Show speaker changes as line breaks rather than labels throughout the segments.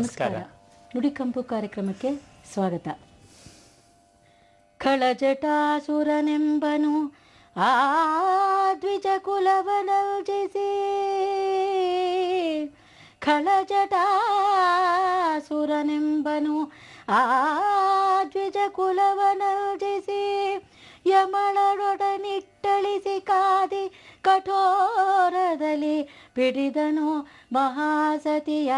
ನಮಸ್ಕಾರ ಕಂಪು ಕಾರ್ಯಕ್ರಮಕ್ಕೆ ಸ್ವಾಗತ ಖಳಜಟಾಸುರನೆಂಬನು ಆ ದ್ವಿಜ ಕುಲವನಲ್ಜಿಸಿ ಖಳಜಟಾಸುರನೆಂಬನು ಆ ದ್ವಿಜ ಕುಲವನಲ್ಜಿಸಿ ಯಮಳರೊಡನಿಟ್ಟಳಿಸಿ ಕಾದಿ ಕಠೋರದಲ್ಲಿ ಬಿಡಿದನು ಮಹಾಸತಿಯ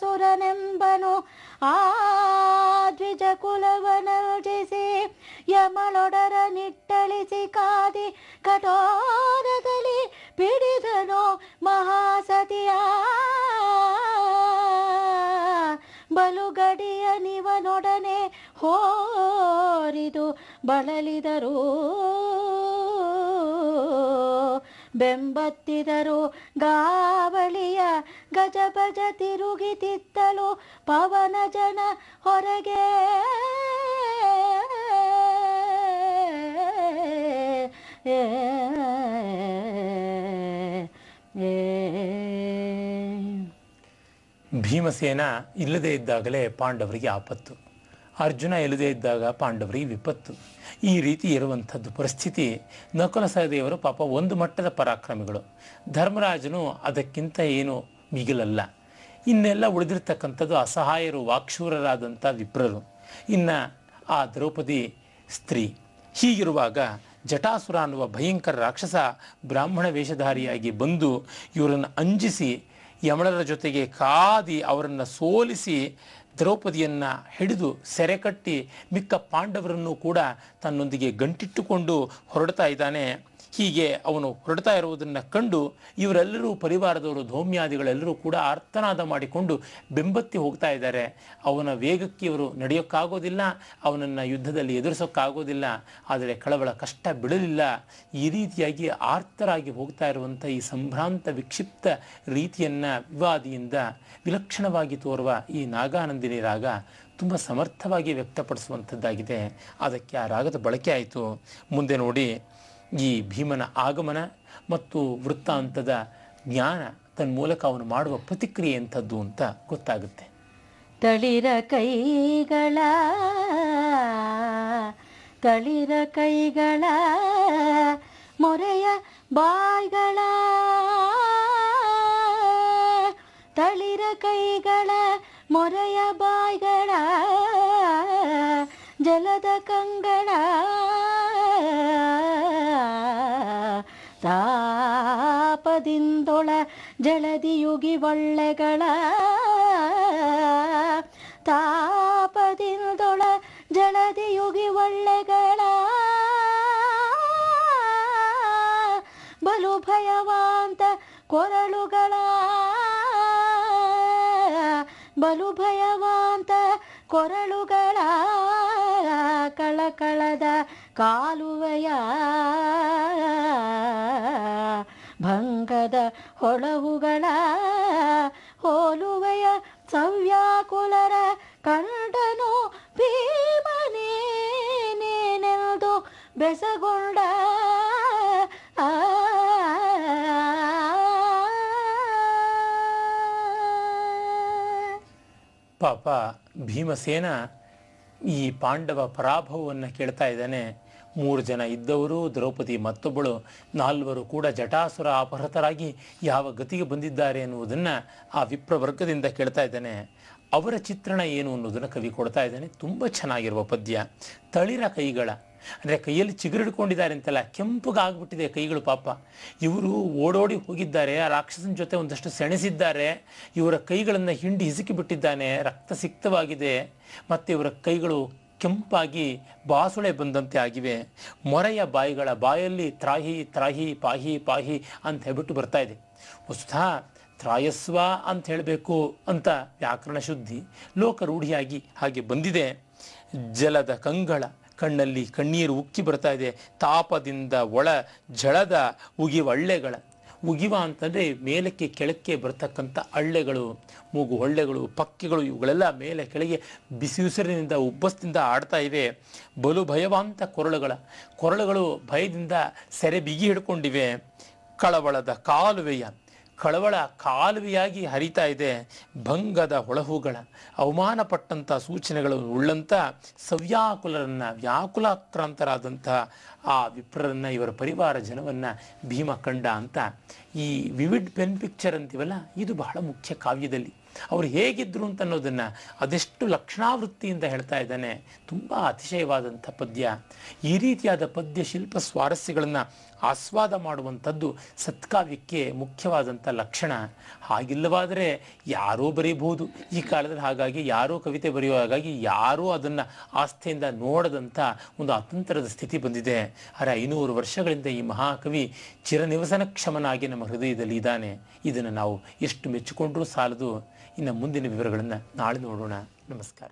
ಸುರನೆಂಬನು ಆ ದ್ವಿಜ ಕುಲವನರ್ಜಿಸಿ ಯಮಳೊಡರ ನಿಟ್ಟಳಿಸಿ ಕಾದಿ ಕಠೋರದಲ್ಲಿ ಪಿಡಿದನು ಮಹಾಸತಿಯ ಬಲುಗಡಿಯ ನಿವನೊಡನೆ ಹೋರಿದು ಬಳಲಿದರೂ ಬೆಂಬತ್ತಿದರು ಗಾವಳಿಯ ಭಜ ತಿರುಗಿತಿತ್ತಲು ಪವನ ಜನ ಹೊರಗೆ
ಭೀಮಸೇನ ಇಲ್ಲದೇ ಇದ್ದಾಗಲೇ ಪಾಂಡವರಿಗೆ ಆಪತ್ತು ಅರ್ಜುನ ಇಲ್ಲದೇ ಇದ್ದಾಗ ಪಾಂಡವರಿಗೆ ವಿಪತ್ತು ಈ ರೀತಿ ಇರುವಂಥದ್ದು ಪರಿಸ್ಥಿತಿ ನಕುಲ ಸಹದೇವರು ಪಾಪ ಒಂದು ಮಟ್ಟದ ಪರಾಕ್ರಮಿಗಳು ಧರ್ಮರಾಜನು ಅದಕ್ಕಿಂತ ಏನು ಮಿಗಿಲಲ್ಲ ಇನ್ನೆಲ್ಲ ಉಳಿದಿರ್ತಕ್ಕಂಥದ್ದು ಅಸಹಾಯರು ವಾಕ್ಷೂರರಾದಂಥ ವಿಪ್ರರು ಇನ್ನು ಆ ದ್ರೌಪದಿ ಸ್ತ್ರೀ ಹೀಗಿರುವಾಗ ಜಟಾಸುರ ಅನ್ನುವ ಭಯಂಕರ ರಾಕ್ಷಸ ಬ್ರಾಹ್ಮಣ ವೇಷಧಾರಿಯಾಗಿ ಬಂದು ಇವರನ್ನು ಅಂಜಿಸಿ ಯಮಳರ ಜೊತೆಗೆ ಕಾದಿ ಅವರನ್ನು ಸೋಲಿಸಿ ದ್ರೌಪದಿಯನ್ನು ಹಿಡಿದು ಸೆರೆ ಕಟ್ಟಿ ಮಿಕ್ಕ ಪಾಂಡವರನ್ನು ಕೂಡ ತನ್ನೊಂದಿಗೆ ಗಂಟಿಟ್ಟುಕೊಂಡು ಹೊರಡ್ತಾ ಇದ್ದಾನೆ ಹೀಗೆ ಅವನು ಹೊರಡ್ತಾ ಇರುವುದನ್ನು ಕಂಡು ಇವರೆಲ್ಲರೂ ಪರಿವಾರದವರು ಧೋಮ್ಯಾದಿಗಳೆಲ್ಲರೂ ಕೂಡ ಅರ್ಥನಾದ ಮಾಡಿಕೊಂಡು ಬೆಂಬತ್ತಿ ಹೋಗ್ತಾ ಇದ್ದಾರೆ ಅವನ ವೇಗಕ್ಕೆ ಇವರು ನಡೆಯೋಕ್ಕಾಗೋದಿಲ್ಲ ಅವನನ್ನು ಯುದ್ಧದಲ್ಲಿ ಎದುರಿಸೋಕ್ಕಾಗೋದಿಲ್ಲ ಆದರೆ ಕಳವಳ ಕಷ್ಟ ಬಿಡಲಿಲ್ಲ ಈ ರೀತಿಯಾಗಿ ಆರ್ತರಾಗಿ ಹೋಗ್ತಾ ಇರುವಂಥ ಈ ಸಂಭ್ರಾಂತ ವಿಕ್ಷಿಪ್ತ ರೀತಿಯನ್ನು ವಿವಾದಿಯಿಂದ ವಿಲಕ್ಷಣವಾಗಿ ತೋರುವ ಈ ನಾಗಾನಂದಿನಿ ರಾಗ ತುಂಬ ಸಮರ್ಥವಾಗಿ ವ್ಯಕ್ತಪಡಿಸುವಂಥದ್ದಾಗಿದೆ ಅದಕ್ಕೆ ಆ ರಾಗದ ಬಳಕೆ ಆಯಿತು ಮುಂದೆ ನೋಡಿ ಈ ಭೀಮನ ಆಗಮನ ಮತ್ತು ವೃತ್ತಾಂತದ ಜ್ಞಾನ ಮೂಲಕ ಅವನು ಮಾಡುವ ಪ್ರತಿಕ್ರಿಯೆ ಎಂಥದ್ದು ಅಂತ ಗೊತ್ತಾಗುತ್ತೆ
ತಳಿರ ಕೈಗಳ ತಳಿರ ಕೈಗಳ ಮೊರೆಯ ಬಾಯ್ಗಳ ತಳಿರ ಕೈಗಳ ಮೊರೆಯ ಬಾಯ್ಗಳ ಜಲದ ಕಂಗಳ ಜಲದಿಂದೊಳ ಜಲದಿಯುಗಿ ಒಳ್ಳೆಗಳ ತಾಪದಿಂದೊಳ ಜಳದಿಯುಗಿ ಒಳ್ಳೆಗಳ ಬಲು ಭಯವಾಂತ ಕೊರಳುಗಳ ಬಲು ಭಯವಾಂತ ಕೊರಳುಗಳ ಕಳಕಳದ ಕಾಲುವೆಯ ಭಂಗದ ಹೊಳಹುಗಳ ಹೋಲುವೆಯ ಸವ್ಯಾಕುಲರ ಕಂಡನು ಭೀಮನೇನೆಂದು ಬೆಸಗೊಂಡ
ಪಾಪ ಭೀಮಸೇನ ಈ ಪಾಂಡವ ಪರಾಭವವನ್ನು ಕೇಳ್ತಾ ಇದ್ದಾನೆ ಮೂರು ಜನ ಇದ್ದವರು ದ್ರೌಪದಿ ಮತ್ತೊಬ್ಬಳು ನಾಲ್ವರು ಕೂಡ ಜಟಾಸುರ ಅಪಹೃತರಾಗಿ ಯಾವ ಗತಿಗೆ ಬಂದಿದ್ದಾರೆ ಎನ್ನುವುದನ್ನು ಆ ವಿಪ್ರವರ್ಗದಿಂದ ಕೇಳ್ತಾ ಇದ್ದಾನೆ ಅವರ ಚಿತ್ರಣ ಏನು ಅನ್ನೋದನ್ನು ಕವಿ ಕೊಡ್ತಾ ಇದ್ದಾನೆ ತುಂಬ ಚೆನ್ನಾಗಿರುವ ಪದ್ಯ ತಳಿರ ಕೈಗಳ ಅಂದರೆ ಕೈಯಲ್ಲಿ ಚಿಗುರಿಡ್ಕೊಂಡಿದ್ದಾರೆ ಅಂತಲ್ಲ ಕೆಂಪಗಾಗ್ಬಿಟ್ಟಿದೆ ಕೈಗಳು ಪಾಪ ಇವರು ಓಡೋಡಿ ಹೋಗಿದ್ದಾರೆ ಆ ರಾಕ್ಷಸನ ಜೊತೆ ಒಂದಷ್ಟು ಸೆಣಸಿದ್ದಾರೆ ಇವರ ಕೈಗಳನ್ನು ಹಿಂಡಿ ಹಿಸುಕಿ ಬಿಟ್ಟಿದ್ದಾನೆ ರಕ್ತ ಸಿಕ್ತವಾಗಿದೆ ಮತ್ತು ಇವರ ಕೈಗಳು ಕೆಂಪಾಗಿ ಬಾಸುಳೆ ಬಂದಂತೆ ಆಗಿವೆ ಮೊರೆಯ ಬಾಯಿಗಳ ಬಾಯಲ್ಲಿ ತ್ರಾಹಿ ತ್ರಾಹಿ ಪಾಹಿ ಪಾಹಿ ಅಂತ ಹೇಳ್ಬಿಟ್ಟು ಬರ್ತಾ ಇದೆ ವಸ್ತುತಃ ತ್ರಾಯಸ್ವ ಅಂತ ಹೇಳಬೇಕು ಅಂತ ವ್ಯಾಕರಣ ಶುದ್ಧಿ ಲೋಕ ರೂಢಿಯಾಗಿ ಹಾಗೆ ಬಂದಿದೆ ಜಲದ ಕಂಗಳ ಕಣ್ಣಲ್ಲಿ ಕಣ್ಣೀರು ಉಕ್ಕಿ ಬರ್ತಾ ಇದೆ ತಾಪದಿಂದ ಒಳ ಝಳದ ಉಗಿವಳ್ಳೆಗಳ ಮುಗಿವ ಅಂತಂದರೆ ಮೇಲಕ್ಕೆ ಕೆಳಕ್ಕೆ ಬರ್ತಕ್ಕಂಥ ಹಳ್ಳೆಗಳು ಮೂಗು ಹೊಳ್ಳೆಗಳು ಪಕ್ಕಿಗಳು ಇವುಗಳೆಲ್ಲ ಮೇಲೆ ಕೆಳಗೆ ಬಿಸಿಯುಸಿರಿನಿಂದ ಉಬ್ಬಸದಿಂದ ಆಡ್ತಾ ಇವೆ ಬಲು ಭಯವಾಂತ ಕೊರಳುಗಳ ಕೊರಳುಗಳು ಭಯದಿಂದ ಸೆರೆ ಬಿಗಿ ಹಿಡ್ಕೊಂಡಿವೆ ಕಳವಳದ ಕಾಲುವೆಯ ಕಳವಳ ಕಾಲುವೆಯಾಗಿ ಹರಿತಾ ಇದೆ ಭಂಗದ ಹೊಳಹುಗಳ ಅವಮಾನಪಟ್ಟಂಥ ಸೂಚನೆಗಳು ಉಳ್ಳಂಥ ಸವ್ಯಾಕುಲರನ್ನು ವ್ಯಾಕುಲಾಕ್ರಾಂತರಾದಂತಹ ಆ ವಿಪ್ರರನ್ನ ಇವರ ಪರಿವಾರ ಜನವನ್ನು ಭೀಮ ಕಂಡ ಅಂತ ಈ ವಿವಿಡ್ ಪೆನ್ ಪಿಕ್ಚರ್ ಅಂತೀವಲ್ಲ ಇದು ಬಹಳ ಮುಖ್ಯ ಕಾವ್ಯದಲ್ಲಿ ಅವರು ಹೇಗಿದ್ರು ಅಂತ ಅನ್ನೋದನ್ನು ಅದೆಷ್ಟು ಲಕ್ಷಣಾವೃತ್ತಿಯಿಂದ ಹೇಳ್ತಾ ಇದ್ದಾನೆ ತುಂಬ ಅತಿಶಯವಾದಂಥ ಪದ್ಯ ಈ ರೀತಿಯಾದ ಪದ್ಯ ಶಿಲ್ಪ ಸ್ವಾರಸ್ಯಗಳನ್ನು ಆಸ್ವಾದ ಮಾಡುವಂಥದ್ದು ಸತ್ಕಾವ್ಯಕ್ಕೆ ಮುಖ್ಯವಾದಂಥ ಲಕ್ಷಣ ಹಾಗಿಲ್ಲವಾದರೆ ಯಾರೋ ಬರೀಬಹುದು ಈ ಕಾಲದಲ್ಲಿ ಹಾಗಾಗಿ ಯಾರೋ ಕವಿತೆ ಬರೆಯುವ ಹಾಗಾಗಿ ಯಾರೋ ಅದನ್ನು ಆಸ್ಥೆಯಿಂದ ನೋಡದಂಥ ಒಂದು ಅತಂತ್ರದ ಸ್ಥಿತಿ ಬಂದಿದೆ ಆದರೆ ಐನೂರು ವರ್ಷಗಳಿಂದ ಈ ಮಹಾಕವಿ ಚಿರನಿವಸನ ಕ್ಷಮನಾಗಿ ನಮ್ಮ ಹೃದಯದಲ್ಲಿ ಇದ್ದಾನೆ ಇದನ್ನು ನಾವು ಎಷ್ಟು ಮೆಚ್ಚಿಕೊಂಡರೂ ಸಾಲದು ಇನ್ನು ಮುಂದಿನ ವಿವರಗಳನ್ನು ನಾಳೆ ನೋಡೋಣ ನಮಸ್ಕಾರ